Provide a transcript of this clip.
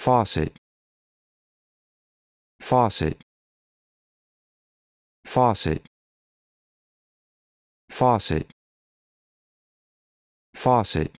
faucet faucet faucet faucet faucet